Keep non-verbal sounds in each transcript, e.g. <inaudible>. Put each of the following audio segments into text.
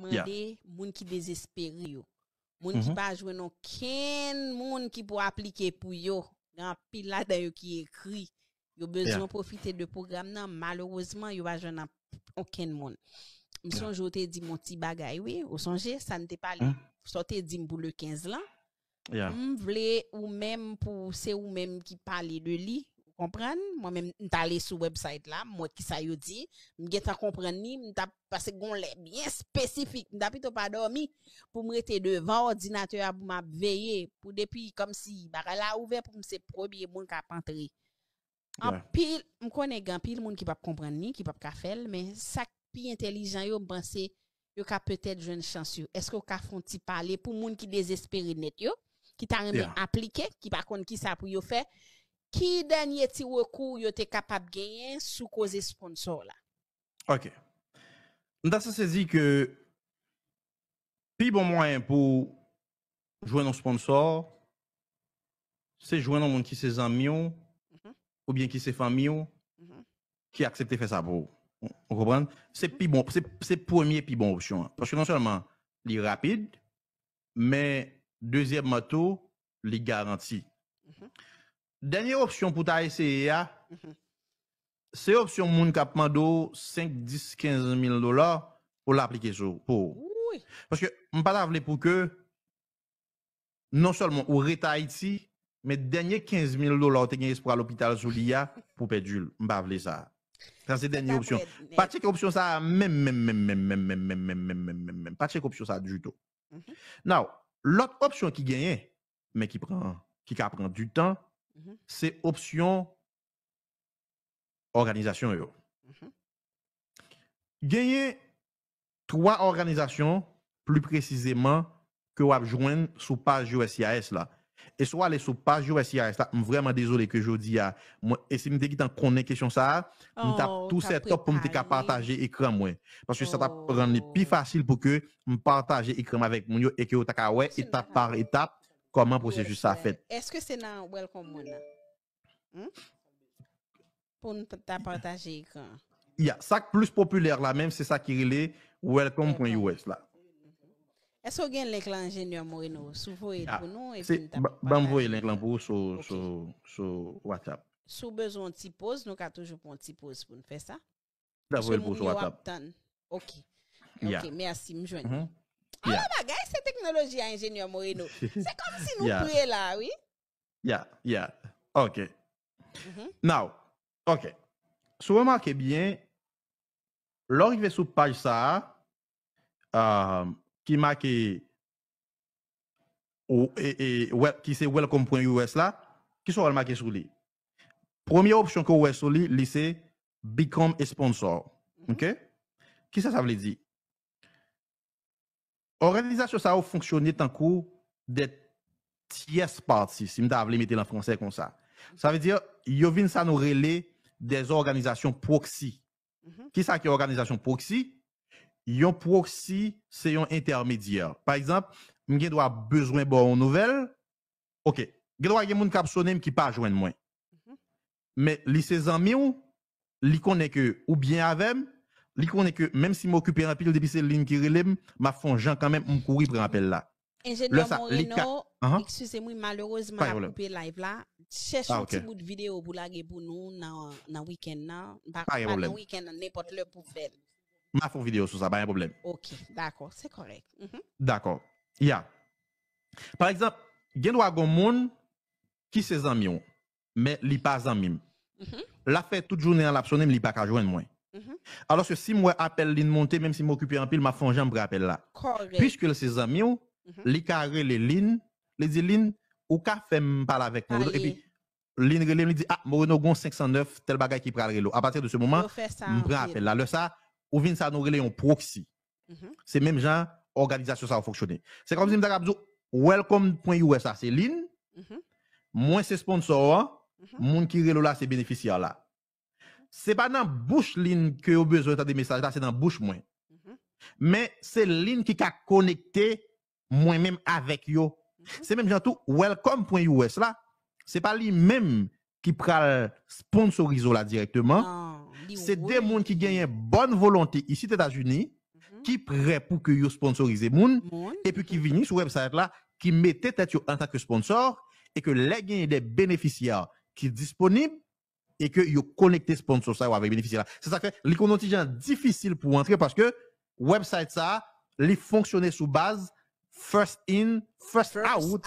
mande moun ki désespéré yo. Moun qui -hmm. ki mhm. pa jwen nou moun ki pou aplike pou yo. Gan pil la da yo ki ekri. Yo bezon yeah. profite de programme nan. malheureusement yo va jwen nan moun. M sonje ou te di moun ti bagay Oui, Ou sonje ça n'était hmm? pas, Mm. Sote di quinze le 15 lan. Je vle ou même pour se ou même qui de li comprendre moi-même allé sur website là moi qui ça yo dit m'ai pas comprendre ni passé bien spécifique je plutôt pas dormi pour me rester devant ordinateur pour m'a veiller pour depuis comme si elle là ouvert pour me c'est premier monde qui a en pile m'connais connais grand pile monde qui pas comprendre ni qui pas faire mais ça pi intelligent yo penser yo ka peut-être jeune chanceux est-ce que ka font ti parler pour monde qui désespéré net yo qui t'a yeah. appliqué qui par contre qui ça pour yo faire qui dernier petit recours yo était capable de gagner sous cause sponsor là OK Nous avons dit que plus bon moyen pour jouer un sponsor c'est jouer dans monde qui ses amis mhm. ou bien qui ses familles mm qui accepte faire ça pour vous c'est mhm. plus bon c'est premier plus bon option parce que non seulement il est rapide mais deuxième moto il garanti. Mhm. Denye opsyon pou ta eseye ya, se opsyon moun kapman do 5, 10, 15 mil dolar pou la aplike sou, pou. Paske m pa ta avle pou ke, non solmon ou re ta iti, me denye 15 mil dolar te genye spwa l'opital sou li ya pou ped joul, m pa avle sa. San se denye opsyon. Patye ki opsyon sa, mem, mem, mem, mem, mem, mem, mem, mem, mem, mem, mem, patye ki opsyon sa du to. Now, lot opsyon ki genye, men ki pran, ki ka pran du tan, Mmh C'est option organisation mmh Gagner trois organisations, plus précisément, que vous avez sous page USIS. là. Et soit aller sur page USCIS, je suis vraiment désolé que je dis à moi, et si je me qu'on question ça, je oh, tout top pour me partager l'écran Parce que ça t'a plus oh. facile pour que je partage écran avec moi et que vous étape par étape Comment processus ça fait? Est-ce que c'est dans Welcome Mona? Hmm? Pour nous partager Il y a ça plus populaire là même, c'est ça qui est welcome.us là. Mm-hmm. Est-ce que vous avez l'écran ingénieur Moreno? Souvez pour nous et puis nous ben, vous l'écran pour sur sur WhatsApp. Sous besoin de petite pause, nous avons toujours une petit pause pour nous faire ça. D'abord pour sur WhatsApp. OK. OK, merci, me joindre. Mm-hmm. Ah, bagay, technologie à ingénieur Moreno. <laughs> C'est comme si nous yeah. prions là, oui? Yeah, yeah. OK. Mm-hmm. Now, OK. Si vous remarquez bien, l'origine sur page ça, euh, qui marque ou, et, et, qui c'est welcome.us là, qui sera marqué sur lui? Première option que vous avez sur lui, c'est Become a sponsor. Mm -hmm. OK? Qui ça, ça veut dire? organisation ça a fonctionné tant coup des tiers parties si m'ta mettre en français comme ça ça veut dire yo y ça nous des organisations proxy mhm. qui ça qui est organisation proxy yon proxy c'est un intermédiaire par exemple m'gen doit besoin bon nouvelle OK gen doit gen moun k'ap qui pas joindre moi mais les amis ou les connaît que ou bien avec li est que même si m'occuper en pile depuis cette ligne qui relève, m'a quand même pour courir prendre appel là. Ingénieur Moreno, uh-huh. excusez-moi, malheureusement, la coupé live là. Cherche ah, un petit bout de vidéo pour la pour nous dans le week-end. Pas le week-end, n'importe le pour faire. Ma vidéo sur ça, pas un problème. Ok, d'accord, c'est correct. Mm-hmm. D'accord. Par exemple, il y a des gens qui sont amis, mais qui ne sont pas amis. Mm-hmm. La fait toute journée en l'absolu, ils ne sont pas joindre moi. Alors que si moi appelle l'une montée, même si m'occupe en pile, ma fond jambe rappelle là. Puisque ses amis, mm -hmm. les carré les lignes, les dit lignes, ou ka fait parler avec moi ?» Et puis, ligne relève, dit, ah, Moreno avons 509, tel bagage qui prend l'eau. À partir de ce moment, je rappelle là. Le ça, ou vient ça nous relève en proxy. Mm -hmm. C'est même genre, organisation ça va fonctionner. C'est comme si me dit, welcome.us, c'est ligne. Mm -hmm. Moins c'est sponsor, oh. mhm. monde qui relève là, c'est bénéficiaire là c'est pas dans bouche que vous besoin de des messages là, c'est dans bouche moins. Mm-hmm. Mais c'est ligne qui a connecté moi-même avec yo. Mm-hmm. C'est même genre tout welcome.us là, c'est pas lui-même qui pral sponsorise là directement. c'est des monde qui gagnent bonne volonté ici aux États-Unis mm-hmm. qui prêt pour que vous sponsorisez gens, et puis qui viennent sur website là qui mettaient tête en tant que sponsor et que les gagnent des bénéficiaires qui disponibles et que yo connecté sponsor ça avec bénéficiaire. C'est ça fait l'économie difficile pour entrer parce que website ça, les fonctionnait sous base first in, first, out.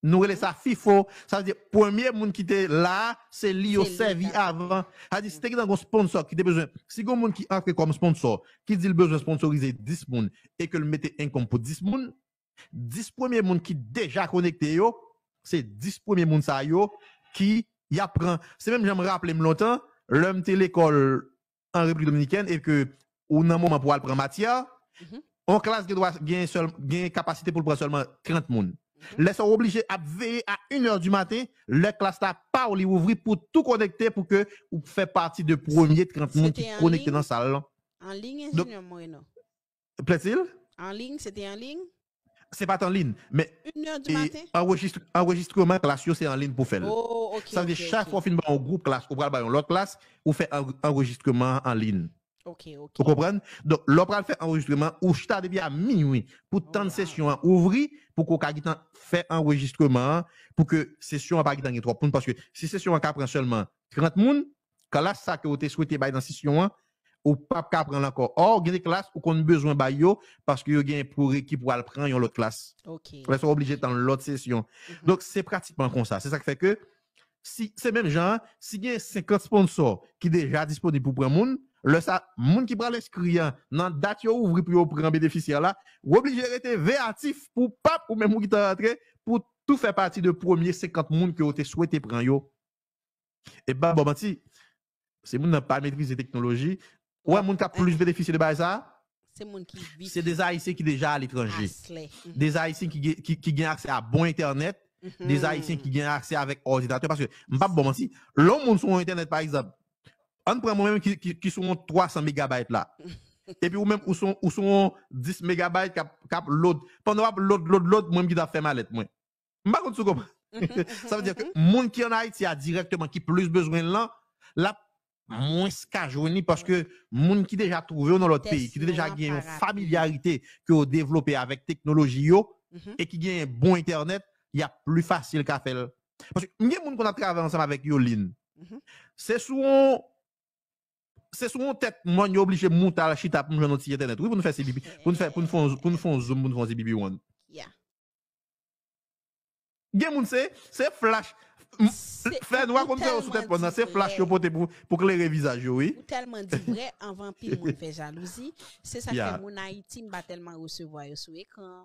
Nous relè mm-hmm. ça FIFO, ça veut dire premier monde qui était là, c'est lui au servi avant. Ça dit si que mm-hmm. dans un sponsor qui a besoin, si un monde qui entre comme sponsor, qui dit le besoin sponsoriser 10 personnes et que le mettez compte pour 10 personnes, 10 premiers monde qui déjà connecté yo, c'est 10 premiers monde ça yo qui y apprend. C'est même, j'aime rappeler longtemps, l'homme l'école en République dominicaine et que, au moment pour aller matière, mhm. en on classe qui doit gagner capacité pour prendre seulement 30 personnes. Mhm. Les sont obligés à veiller à 1h du matin, le classe n'a pas ouvrir pour tout connecter pour que vous fassiez partie de premier 30 monde qui connecté dans la salle. En ligne, En ligne, c'était en ligne? Ce n'est pas en ligne, mais une enregistrement classe, c'est en ligne pour faire. Oh, ça veut dire chaque fois qu'on fait un groupe classe, on l'autre classe, vous fait un enregistrement en ligne. Vous comprenez? Donc, l'opéra fait enregistrement, ou je depuis à minuit, pour oh tant de sessions ouvrir, pour qu'on fait enregistrement, pour que session soit pas trop 3 points, parce que si session à prend seulement 30 personnes, quand là, ça que vous souhaité dans session, ou pas qu'à prendre encore. Or, il y a des classes où on a besoin de yo parce qu'il y a pour équipe pour prendre l'autre classe. OK. Ils obligé obligés dans l'autre session. Mhm. Donc, c'est pratiquement comme ça. C'est ça qui fait que, si, c'est même gens s'il y a 50 sponsors qui sont déjà disponibles pour prendre monde, le sa, moun qui prend l'inscrire hein, dans date yo ouvri pour prendre bénéficiaire là, obligez obligés d'être véatif pour pape ou même qui rentré pour tout faire partie de premier 50 moun que vous souhaité prendre Et bien, bah, bon, menti, c'est moun n'a pas maîtrisé technologie, est-ce Ouais, qui t'a plus bénéficié de ça. C'est des Haïtiens qui déjà à l'étranger. Mm-hmm. Des Haïtiens qui, qui, gagnent accès à bon Internet. Mm-hmm. Des Haïtiens qui gagnent accès avec ordinateur. Parce que, pas bon, si, l'homme sur Internet, par exemple, on prend moi-même qui, qui, qui sont 300 Mb là. <laughs> Et puis, ou même, ou sont, ou sont 10 Mb qui cap l'autre. Pendant que l'autre, l'autre, l'autre, moi-même qui doit faire mal moi. comprends. Mm-hmm. <laughs> ça veut dire que, moun qui en Haïti a directement, qui plus besoin là, moins qu'à ni parce que monde qui déjà trouvé dans l'autre pays, qui déjà gagné une familiarité que ont développé avec technologie mhm. et qui gagne bon internet, il y a plus facile qu'à faire. Parce que il y a monde qu'on a travaillé ensemble avec Yoline. Mhm. C'est souvent c'est souvent tête moi est obligé de monter à la chita pour nous sur internet. Oui, pour nous faire bibi, pour nous faire pour nous faire pour nous faire zoom, pour nous faire bibi one. Yeah. Gen moun c'est flash Fais noir comme ça, sous tête pendant ces flash pour pour que les visage oui. tellement dit vrai, en vampire, on fait jalousie. C'est ça que mon Haïti m'a tellement recevoir sur écran.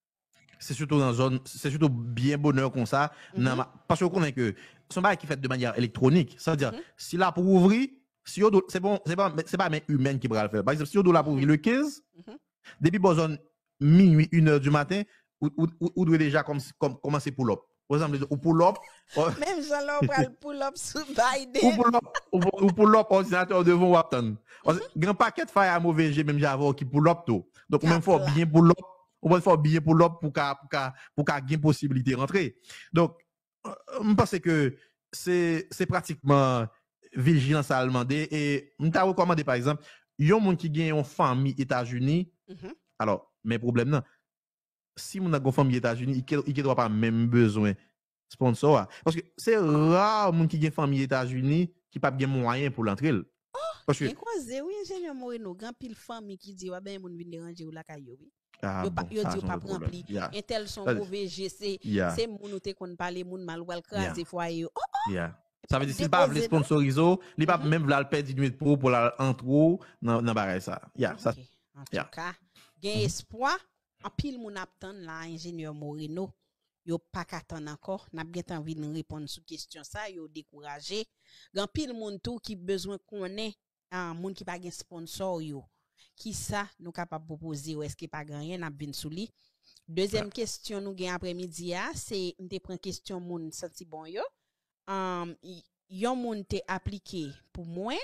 c'est surtout dans zone, c'est surtout bien bonheur comme ça. Mhm. parce que Parce qu'on connaît que son bail qui fait de manière électronique, c'est-à-dire, mm -hmm. si là pour ouvrir, si c'est bon, c'est pas, c'est pas mais humaine qui va le faire. Par exemple, si on doit là pour ouvrir le 15, mm -hmm. depuis bonne minuit, 1 heure du matin, ou doit déjà comme, comme, commencer pour l'op. Par exemple, ou pour l'op. <laughs> Oh. Même Jean-Laurent va le pull up sous Biden. Ou pour l'op, ordinateur devant Wapton. Mhm. Grand paquet de failles à mauvais, j'ai même j'avais qui pour l'op tout. Donc, même fois, bien pour l'op ou pas faire bien pour l'op pour qu'il pour ait une possibilité de possibilité rentrer. Donc je pense que c'est pratiquement vigilance allemande. et je t'ai recommandé par exemple des gens qui gagne une famille aux États-Unis. Mm-hmm. Alors, mes problèmes non. Si mon a une famille aux États-Unis, il ne doit pas même besoin de sponsor parce que c'est rare monde qui gagne famille États-Unis qui pas de moyen pour l'entrer. Oh, parce que croisé ben oui, ingénieur Moreno, grand pile famille qui dit ouais ben mon vinn déranger ou caillou ah, yo bon, yo di yo pa rempli. Et tel son mauvais GC. C'est mon ou qu'on parle. parler moun mal ou al craser foyer. Oh, oh. Ça veut dire que pas les sponsoriser, il pas mm-hmm. même vouloir perdre 18 pro pour la entre dans dans bagarre ça. Yeah, ça. En tout cas, a mm-hmm. espoir en pile moun attend là ingénieur Moreno. Yo pas qu'attendre encore, n'a bien envie de répondre sur question ça, yo découragé. Gan pile de tout qui besoin connaît ah, un monde qui pas gain sponsor yo qui ça nous capable proposer ou est-ce qu'il pas grand rien bin sous lui deuxième ah. question nous gain après-midi a ah, c'est une prend question moun senti bon yo um, yon moun te appliqué pour moi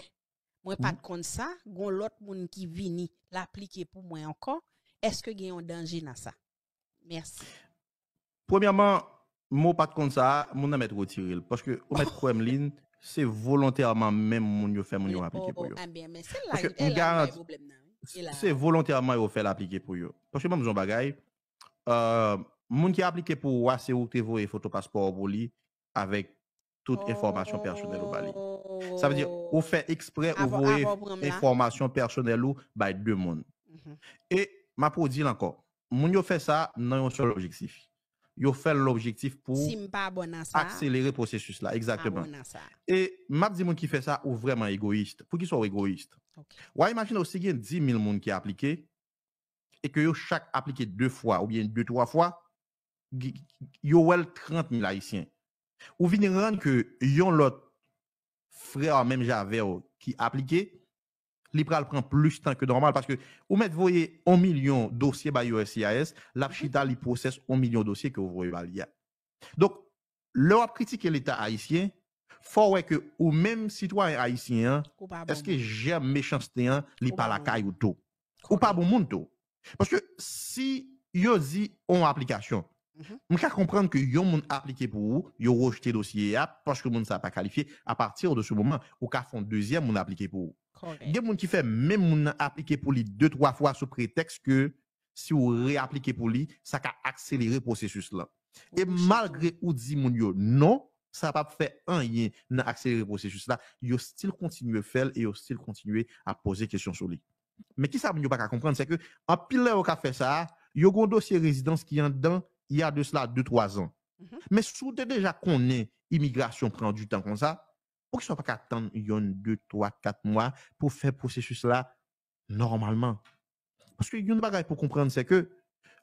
moi mm. pas de mhm. compte ça gon l'autre moun qui vini l'appliquer pour moi encore est-ce que gain un danger dans ça merci premièrement moi pas de compte ça mon mettre retirer parce que on mettre oh. problème ligne c'est volontairement même moun yo fait moun yo appliquer oh, pour oh, yo ah bien mais c'est là le problème c'est volontairement qu'ils ont l'appliquer pour eux. Parce que même si on bagaille, les euh, gens qui ont pour eux, c'est où tu les passeport pour avec toute information personnelle au Ça veut dire, vous faites exprès, vous informations information personnelle ou par deux personnes. Mhm. Et ma pour dire encore, les gens qui fait ça, non ont seul objectif. Ils ont fait l'objectif pour accélérer le processus là. Exactement. Et ma dit, les gens qui fait ça, ou vraiment égoïste. Pour qu'ils soient égoïstes. Ou imagine aussi qu'il y a 10 000 personnes qui appliqué et que chaque appliqué deux fois ou bien deux, trois fois, il y a 30 000 Haïtiens. Ou venir rendre que yon l'autre frère, même Javert, qui appliqué, il prend plus de temps que normal parce que vous mettez, voyez, 1 million de dossiers par USCIS, l'Apchita, mm-hmm. les processe 1 million de dossiers que vous voyez bah, Donc, l'Europe critique l'État haïtien, faut que ou même citoyen haïtien est-ce que j'aime méchanceté hein li pas la caille ou tout ou pas bon monde tout parce que si yo ont on application on mm-hmm. peut comprendre que yo moun appliqué pour vous yo rejeté dossier parce que moun ça pas qualifié à partir de ce moment ou ka font deuxième moun appliqué pour Il y a moun qui fait même moun appliqué pour lui deux trois fois sous prétexte que si vous réappliquez pour lui ça va accélérer processus là et malgré ou dit moun yo non ça n'a pas fait un yen dans accélérer le processus là, il a still continué à faire et still continué à poser question sur lui. Mais qui ça ne pas comprendre, c'est que en pile au fait ça, il y un dossier résidence qui est dedans il y a de cela 2-3 ans. Mhm. Mais si vous déjà connaît immigration prend du temps comme ça, pourquoi qu'il ne soit pas attendre 2, 3, 4 mois pour faire processus là normalement. Parce que y a une pas pour comprendre, c'est que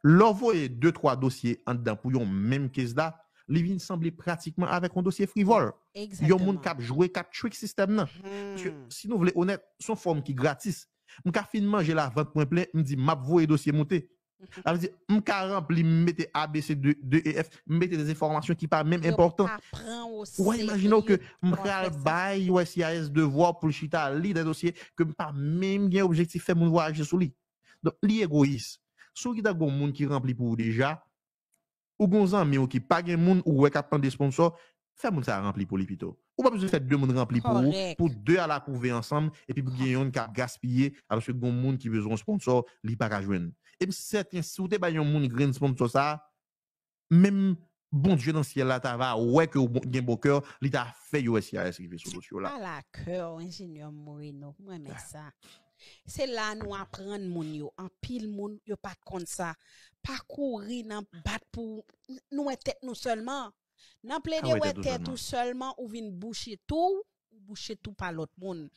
voit deux trois dossiers en dedans pour yon même ce là, li vin semblé pratiquement avec un dossier frivole. Exactement. Yon moun kap joué, kap trick système nan. Hmm. Si nous voulons honnête, son forme qui gratis. M'ka fin manger la vente point plein, m'di m'a voyer dossier monté. <laughs> Elle dit, m'ka rempli, mettez B, C, D, E, F, mettez des informations qui pas même importantes. Ouais, imaginons que m'ka bail ou SIAS devoir pour chita li des dossiers que pas même bien objectif faire mon voyage sous lui. Donc, li égoïste. Sou ki qui moun rempli pour déjà, ou gonzan mais ou qui pas ou sponsors, moun rempli pour pito Ou pas besoin de faire deux moun rempli pour pour deux à la ensemble et puis pour gaspiller que qui besoin sponsor, li pa joindre. Et certains ba green sponsor même bon Dieu dans ciel là, va, gen bon cœur, li t'a fait yo qui là. la cœur, ingénieur mais ah. ça. C'est là nous moun yo, en pile moun pas ça. Parcourir dans mm. battre pour nous tête nous seulement nan plaider ah Nous ouais tout seulement ou vinn boucher tout ou boucher tout par l'autre monde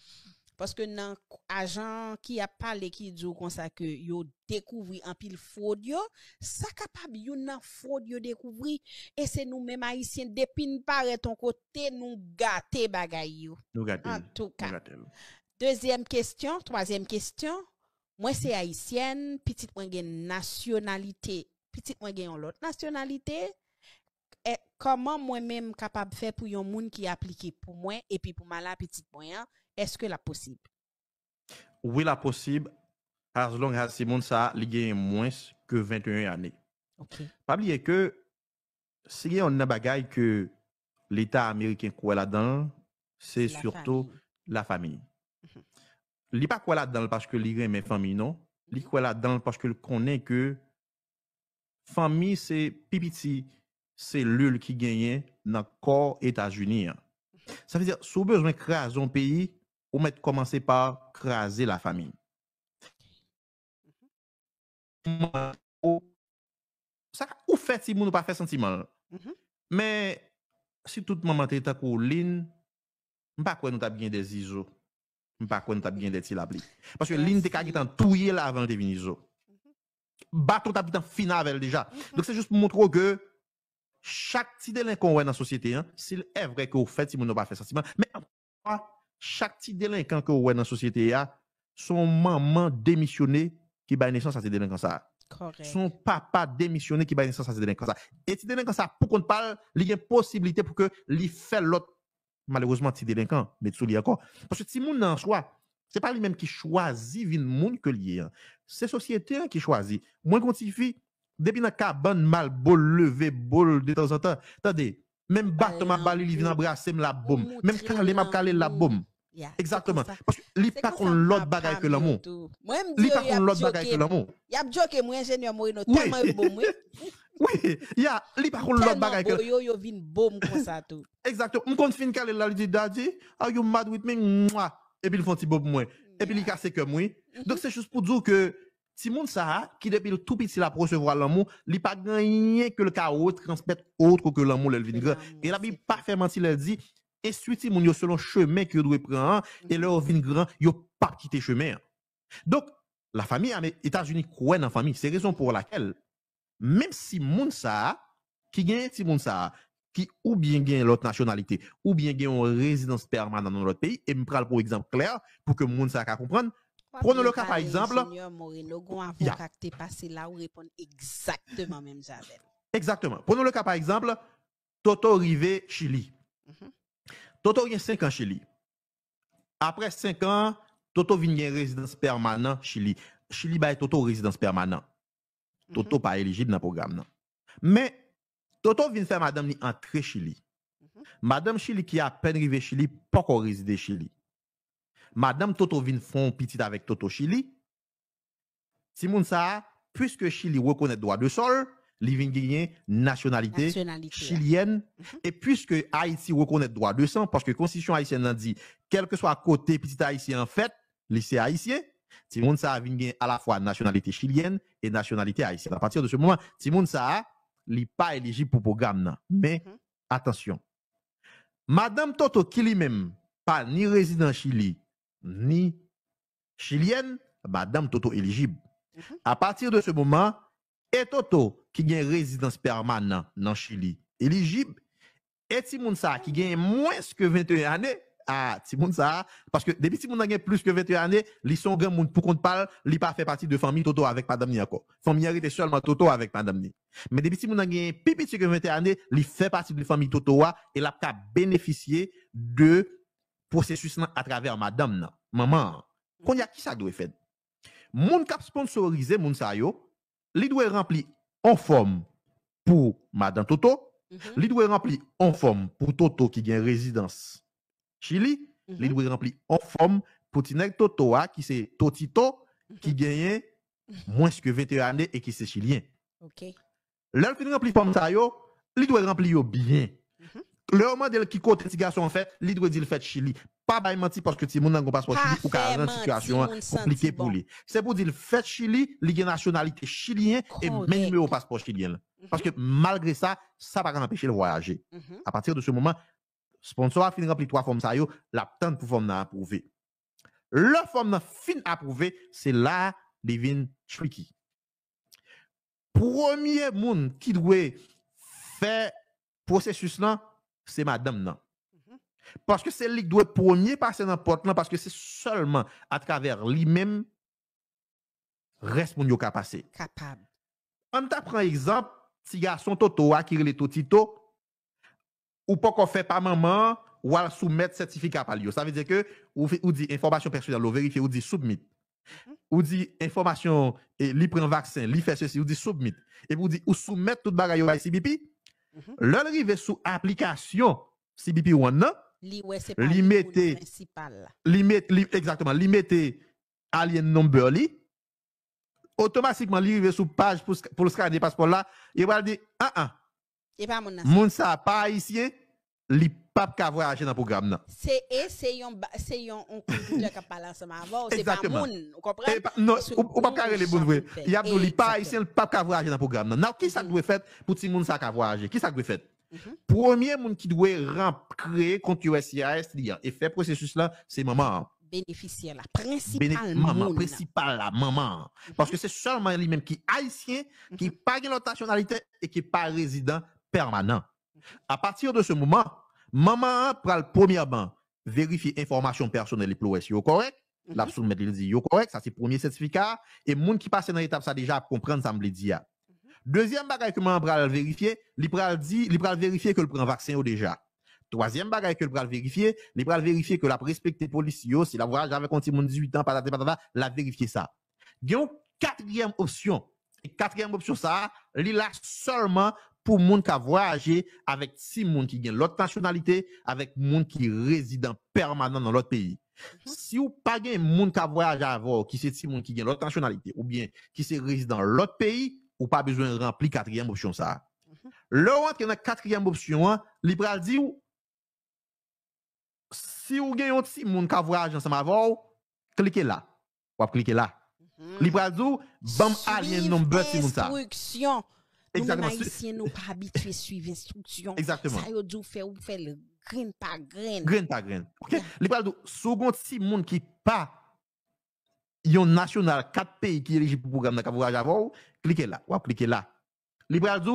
parce que nan agent qui a parlé qui dit comme ça que yo un en pile fraude yo ça capable yo nan fraude yo découvrir et c'est nous mêmes haïtiens depuis paraît ton côté nous gâter bagaille nous gâter en tout cas deuxième question troisième question moi, c'est haïtienne, petite moi une nationalité, petite moi une l'autre nationalité. Et comment moi-même capable de faire pour un monde qui applique pour moi et puis pour ma la petite moins? est-ce que c'est possible? Oui, c'est possible, as long as Simon ça a moins que 21 années. Ok. Pas oublier que si on a bagaille que l'État américain quoi là-dedans, c'est surtout la famille. Li pa kwe la dan l pache ke li gen men fami, non? Li kwe la dan l pache ke l konen ke fami se pipiti se lul ki genyen nan kor Etat-Unis. Sa fi diyan, soubez men kreazon peyi ou men komanse pa kreaze la fami. Sa ka ou feti moun ou pa feti senti man. Mm-hmm. Men, si tout maman te tak ou lin, mpa kwe nou tap gen dezizo. pas qu'on t'a bien d'être l'appli parce que l'une des mhm. en touillé là avant de venir zo bâton t'a bien final avec déjà mhm. donc c'est juste pour montrer que chaque petit délinquant dans la société hein, s'il est vrai que vous faites si vous n'avez pas fait sentiment mais chaque petit délinquant que vous dans la société a son maman démissionné qui bat naissance à ces délinquants ça Son papa démissionné qui va naissance à ces délinquants. Et ces délinquants, pour qu'on parle, il y a possibilité pour que l'il fait l'autre malheureusement, ti délinquant, mais tu encore. Parce que si moun nan choix, c'est pas lui-même qui choisit vin moun que lié. Hein. C'est société hein, qui choisit. Moi, quand depuis un cabane mal bol levé bol de temps en temps. Attendez, même battement ma il vient embrasser la bombe. Même m'a la bombe. Exactement. Parce que li pa kon oh, l'autre bagaille que l'amour. Li pa kon que l'amour. Y a oui, il y a li de contre l'autre bagaille. Yo yo vin comme ça tout. <laughs> Exactement. On compte fin la, là dit daddy, are you mad with me? Mouah. Et puis ils font petit moi. Et puis ils casse comme moi. Mm-hmm. Donc c'est juste pour dire que si moun sa, qui depuis le tout petit la recevoir l'amour, il pas gagné que le chaos transmette autre que l'amour le vin grand. Et la Bible pas fait mentir, elle dit Timon moun yo selon chemin que doit prendre mm-hmm. et leur vin grand, yo pas quitter chemin. Donc la famille aux États-Unis dans en famille, c'est raison pour laquelle même si Mounsa, qui gagne si qui ou bien gagne l'autre nationalité ou bien gagne une résidence permanente dans l'autre pays et me prends pour exemple clair pour que Mounsa comprenne Prenons le cas par exemple. exactement Prenons le cas par exemple, Toto Rivé, Chili. Mhm. Toto vient 5 ans Chili. Après 5 ans, Toto vient une résidence permanente Chili. Chili est Toto résidence permanente. Toto mm-hmm. pas éligible dans le programme. Mais Toto vient faire madame ni entrer Chili. Mm-hmm. Madame Chili qui a à peine au Chili, pas qu'on réside Chili. Madame Toto vient faire petit avec Toto Chili. Si ça, puisque Chili reconnaît droit de sol, Living nationalité, nationalité, chilienne. Mm-hmm. Et puisque Haïti reconnaît droit de sang, parce que la constitution haïtienne dit, quel que soit côté petit haïtien en fait, lycée haïtien, Timoun a a à la fois nationalité chilienne et nationalité haïtienne. À partir de ce moment, Timoun Sa n'est pas éligible pour le programme. Mais mhm. attention, Madame Toto qui lui-même pas ni résident Chili ni chilienne, Madame Toto éligible. Mhm. À partir de ce moment, et Toto qui gagne résidence permanente dans Chili éligible, et Timoun qui a moins que 21 ans, ah, Timoun ça parce que depuis Timoun a plus que 21 années, ils sont grand monde pour qu'on parle, ils pas fait partie de famille Toto avec madame ni encore. Famille était seulement Toto avec madame ni. Mais depuis Timoun a plus petit que 21 ans, il fait partie de famille Toto et l'a a bénéficier de processus à travers madame Maman, qu'on y a qui ça doit faire? Moun cap sponsoriser moun sa yo, li doit remplir en forme pour madame Toto, mm -hmm. li doit remplir en forme pour Toto qui gagne résidence Chili, mm doit remplir en forme pour Potinek Totoa qui c'est Totito mhm. qui gagnait moins que 21 ans et qui c'est chilien. OK. L'heure qui remplit forme ça yo, li doit remplir bien. Mhm. Le moment de qui côté petit garçon en fait, il doit dire fait Chili. Pas bail parce que ti mon a un passeport Chili ou car une situation compliquée pour lui. C'est pour dire fait Chili, li nationalité chilien et même numéro passeport chilien. Parce mhm. que malgré ça, ça va pas empêcher de voyager. À partir de ce moment, Sponsor a fini rempli trois formes ça yo, tente pour forme approuvé. Le forme fin approuvé, c'est là devine tricky. Premier monde qui doit faire processus là, c'est madame mhm. Parce que c'est lui qui doit premier passer dans porte parce que c'est seulement à travers lui-même reste mon yo capable. Capable. On t'apprend exemple, si garçon Toto a hein, qui est Toto ou pas qu'on fait pas maman, ou à soumettre certificat par lui. Ça veut dire que, ou, dit information personnelle, ou vérifier, ou dit submit. Mm-hmm. Ou dit information, et li prend vaccin, li fait ceci, ou dit submit. Et vous dit, ou soumettre tout bagaille au CBP CBP. -hmm. sous application CBP ou non, li, ouais, li exactement, li mette alien number li, automatiquement li sous page pour, pour le scanner passeport là, il va dire, ah ah, pas mon Moun sa pas haïtien, li pas ka voyager dans programme nan. C'est et c'est yon c'est yon on conducteur qui parle ensemble avant, c'est pas moun, vous comprenez Non, ou pas carré les bonnes Il y a li pas haïtien, le pas ka voyager dans programme nan. Now qui ça mm-hmm. doit fait pour ti moun sa ka voyager Qui ça doit fait? Mm-hmm. Premier moun qui doit créer contre USCIS et faire processus là, c'est maman bénéficiaire la principale principal la maman mm-hmm. parce que c'est seulement lui-même qui haïtien qui pas de nationalité et qui pas résident permanent. À partir de ce moment, maman prend premièrement premier vérifie information personnelle et prouesse correct. La mhm. soumettre il dit correct, ça c'est premier certificat et monde qui passe dans l'étape ça déjà comprendre ça me dit. Mhm. Deuxième bagage que maman pral vérifier, il pral dit, il vérifier que le prend vaccin ou déjà. Troisième bagage que le pral vérifier, il pral vérifier que la respecte police si la voyage avec un petit 18 ans patata patata, la vérifier ça. Donc, quatrième option. Et quatrième option ça, il a seulement pour monde qui a voyagé avec six monde qui gagne l'autre nationalité, avec monde qui résident permanent dans l'autre pays. Mhm. Si vous pas de monde qui a voyagé avant, qui c'est six monde qui gagne l'autre nationalité, ou bien qui c'est résident dans l'autre pays, n'avez pas besoin de remplir quatrième option ça. Mhm. a quatrième option, hein. libéral dit si vous gagnez un petit monde qui a voyagé ensemble avant, cliquez là. Ou cliquer là. Mm -hmm. bam, alien number, ça. Exactement. Nous, Haïtiens, nous pas habitués à suivre l'instruction. Exactement. Ça, doit faire ou faire le grain par grain. Grain par grain. OK? Yeah. Les parles de second si monde qui pas yon national quatre pays qui éligibles pour le programme de capourage avant, cliquez là. Ou cliquez là. Les parles de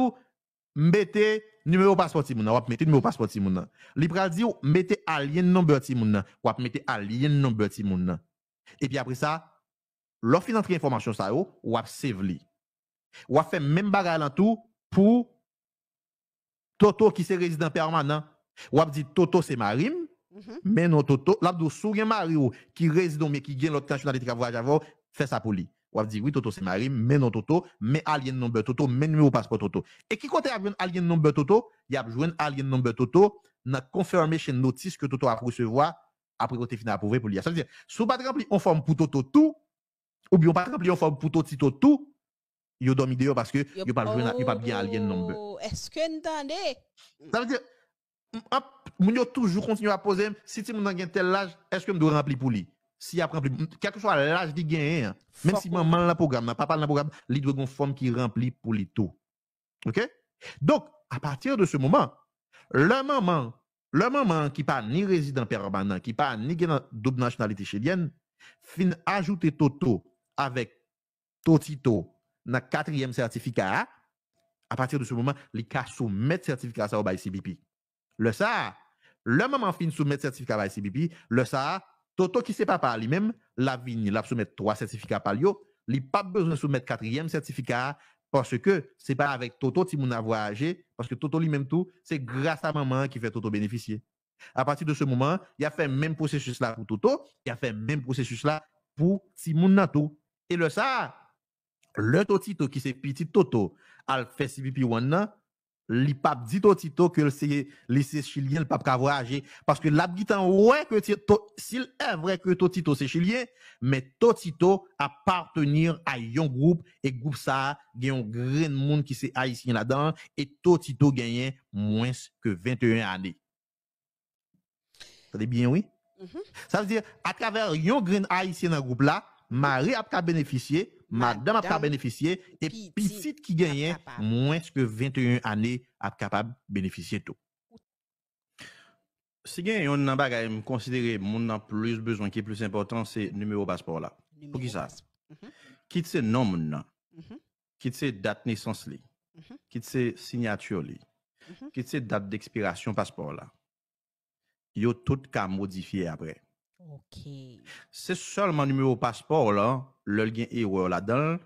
mettez numéro passeport ti moun nan, wap numéro passeport ti moun nan. Li pral mettez alien number ti moun nan, wap mettez alien number ti moun Et puis après ça, l'offre d'entrée information ça yo, wap ou a fait même bagarre en tout pour Toto qui se résident permanent. Ou a dit Toto c'est Marim, mhm. mais non Toto, l'abdou sourien Mario qui résident mais qui gagne l'autre nationalité qui voyage avant, fait ça pour lui. Ou a dit oui Toto c'est Marim, mais non Toto, mais alien number Toto, mais numéro passeport Toto. Et qui compte alien, alien number Toto, il a joué alien number Toto dans confirmation notice que Toto a recevoir après qu'on fini à approuver pour lui. Ça veut dire, si vous pas rempli en forme pour Toto tout, ou bien pas rempli en forme pour Toto tout, yo dormi parce que yo pas bien alien est-ce que entendez ça dire moun yo toujours continue à poser si ti moun gen tel âge est-ce que me dois remplir pour lui si a rempli quelque soit l'âge li gagner, hein, même si maman la programme n'a pas program, programme li doit une forme qui rempli pour lui tout OK donc à partir de ce moment le maman le maman qui pas ni résident permanent qui pas ni double nationalité chilienne fin ajouter toto avec totito dans le quatrième certificat, à partir de ce moment, les cas le certificat ça au CBP. Le ça, le moment fin soumettre certificat à CBP, le ça, Toto qui ne sait pas par lui-même, la vigne, la soumettre trois certificats par lui, il n'a pas besoin de soumettre quatrième certificat parce que ce n'est pas avec Toto qui a voyagé, parce que Toto lui-même tout, c'est grâce à maman qui fait Toto bénéficier. À partir de ce moment, il a fait le même processus là pour Toto, il a fait le même processus là pour na Et le ça, le Totito qui c'est petit Toto a fait pipi one li pap dit Totito que c'est c'est chilien le pape voyager parce que l'habitant ouais que s'il est vrai que Totito c'est chilien mais Totito appartenir à un groupe et groupe ça gagné un grand monde qui c'est haïtien là-dedans et Totito gagné moins que 21 années. Ça bien oui. Mm-hmm. Ça veut dire à travers un grand haïtien dans groupe là, Marie a bénéficié Ma dam ap ka beneficye, epi tit ki genyen, mwens ke 21 ane ap kapab beneficye tou. Se gen yon nan bagay m konsidere, moun nan plus bezon ki plus important, se numevo paspor la. Pou ki sas? Ki tse nom nou mhm. nan, ki tse dat nesans li, ki mhm. tse signatür li, ki mhm. tse dat dekspirasyon paspor la, yo tout ka modifiye apre. Se solman numevo paspor la, Le est erreur là-dedans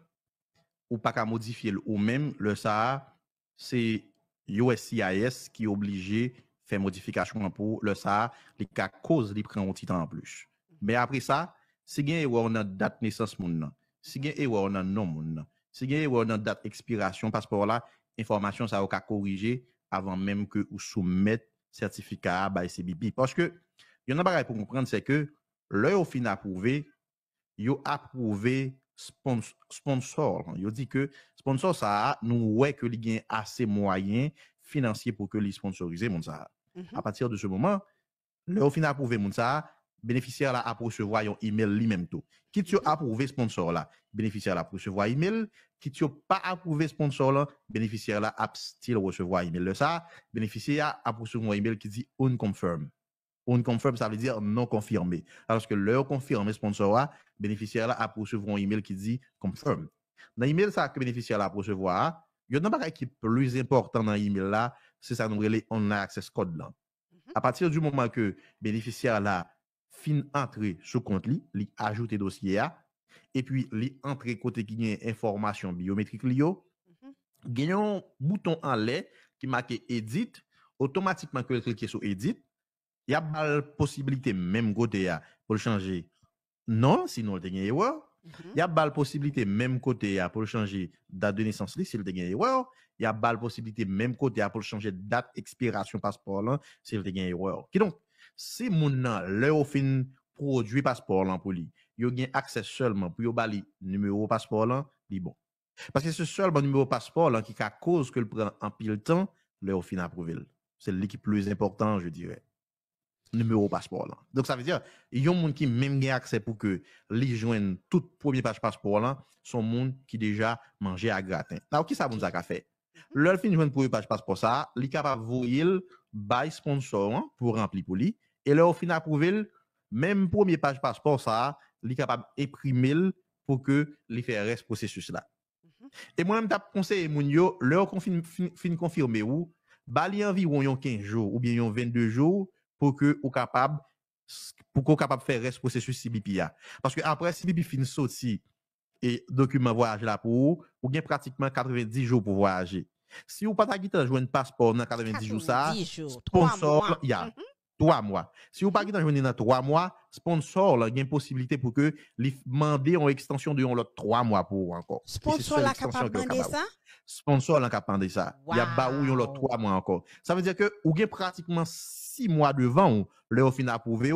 ou pas qu'à modifier ou même le ça c'est USCIS qui est obligé faire modification pour le ça les cas cause les prend un petit temps en plus mm-hmm. mais après ça si vous erreur une date naissance moun nan si vous erreur dans nom moun nan si vous erreur dans date expiration passeport là information ça ou ka corrigé avant même que soumettez le certificat à CBP parce que il y en a pas pour comprendre c'est que l'œil, au fin approuvé yo approuvé sponsor, sponsor. Yo dit que sponsor ça nous ouais que li assez moyens financiers pour que li sponsoriser mon ça. À mm-hmm. partir de ce moment, le au final approuvé ça, bénéficiaire à a recevoir un email lui-même tout. Qui tu mm-hmm. approuvé sponsor là, bénéficiaire là pour recevoir email, qui tu pas approuvé sponsor là, bénéficiaire là a still recevoir email le ça, bénéficiaire a recevoir email qui dit confirm. On confirme, ça veut dire non confirmé. Alors que leur confirmé sponsor, a, bénéficiaire là, a recevoir un email qui dit confirm. Dans l'email, ça que bénéficiaire là, recevoir, il y a un bagage qui est plus important dans le là, c'est ça nous relève on a access code là. Mhm. À partir du moment que bénéficiaire là, fin entrée sous compte il li le dossier et puis li entre côté qui a information biométrique li yo, mhm. a un bouton en l'air qui marque edit, automatiquement que cliquez sur edit, il y a pas possibilité même côté hein, pour le changer. Non, sinon il mhm. y a erreur. Il y a pas possibilité même côté hein, pour le changer date de naissance s'il y a erreur. Il y a pas possibilité même côté hein, pour le changer date d'expiration passeport là s'il y a erreur. Qui donc si mon le fin produit passeport pour lui, il a accès seulement pour le numéro passeport là, bon. Parce que c'est seulement numéro passeport là qui cause que le prend en pile temps le avez fin approuvé. C'est lui qui plus important, je dirais. numero paspor lan. Donk sa vizir, yon moun ki mem gen akse pou ke li jwen tout pwoye pwoye paspor lan son moun ki deja manje a graten. Taw ki sa moun zaka fe? Lol fin jwen pwoye pwoye paspor sa, li kapap vwoye l bay sponsor pou rampli pou li, e lor fin apwoye l, mem pwoye pwoye paspor sa, li kapap eprime l pou ke li fer res pwoye se sus la. Mm-hmm. E moun am tap konseye moun yo, lor kon fin konfirme ou, bali anvi wonyon 15 jou ou binyon 22 jou pour que vous capable pour qu'on capable faire reste processus CBPA parce que après CBP fin sorti et document voyage là pour ou bien pratiquement 90 jours pour voyager si vous pas ta jouer un passeport dans 90 jours ça sponsor il y a 3 mois si vous pas ta jouer dans 3 mois sponsor il y a une possibilité pour que les demander une extension de 3 trois mois pour encore sponsor la capable demander ça sponsor la capable demander ça il y a baou l'autre trois mois encore ça veut dire que ou bien pratiquement six mois devant, le fin approuvé,